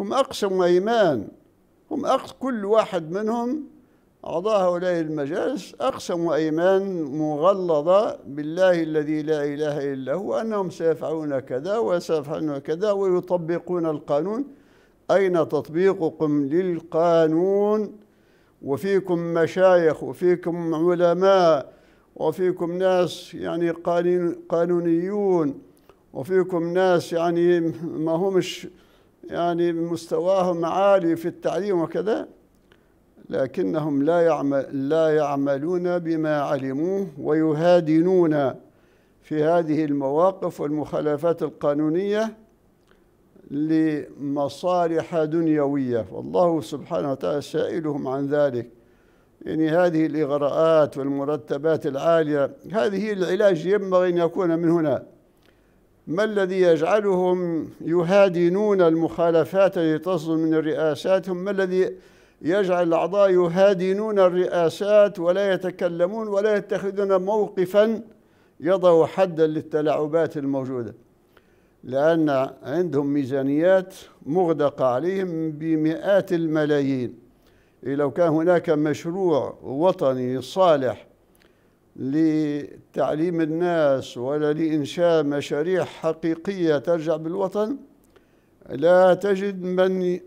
هم أقسم إيمان هم أقسم كل واحد منهم أعضاء هؤلاء المجالس أقسموا أيمان مغلظة بالله الذي لا إله إلا هو أنهم سيفعلون كذا وسيفعلون كذا ويطبقون القانون أين تطبيقكم للقانون وفيكم مشايخ وفيكم علماء وفيكم ناس يعني قانونيون وفيكم ناس يعني ما همش يعني مستواهم عالي في التعليم وكذا لكنهم لا يعمل لا يعملون بما علموه ويهادنون في هذه المواقف والمخالفات القانونيه لمصالح دنيويه والله سبحانه وتعالى سائلهم عن ذلك يعني هذه الاغراءات والمرتبات العاليه هذه العلاج ينبغي ان يكون من هنا ما الذي يجعلهم يهادنون المخالفات التي تصدر من الرئاسات ما الذي يجعل الأعضاء يهادنون الرئاسات ولا يتكلمون ولا يتخذون موقفا يضع حدا للتلاعبات الموجودة لأن عندهم ميزانيات مغدقة عليهم بمئات الملايين إيه، لو كان هناك مشروع وطني صالح لتعليم الناس ولا لإنشاء مشاريع حقيقية ترجع بالوطن لا تجد من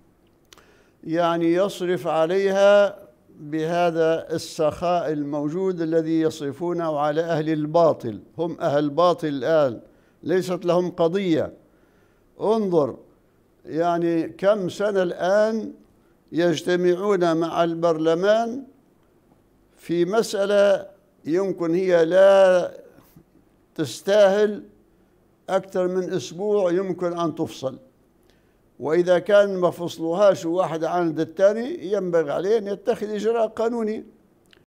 يعني يصرف عليها بهذا السخاء الموجود الذي يصرفونه على أهل الباطل هم أهل الباطل الآن ليست لهم قضية انظر يعني كم سنة الآن يجتمعون مع البرلمان في مسألة يمكن هي لا تستاهل أكثر من أسبوع يمكن أن تفصل وإذا كان ما فصلوهاش واحد عند الثاني ينبغي عليه أن يتخذ إجراء قانوني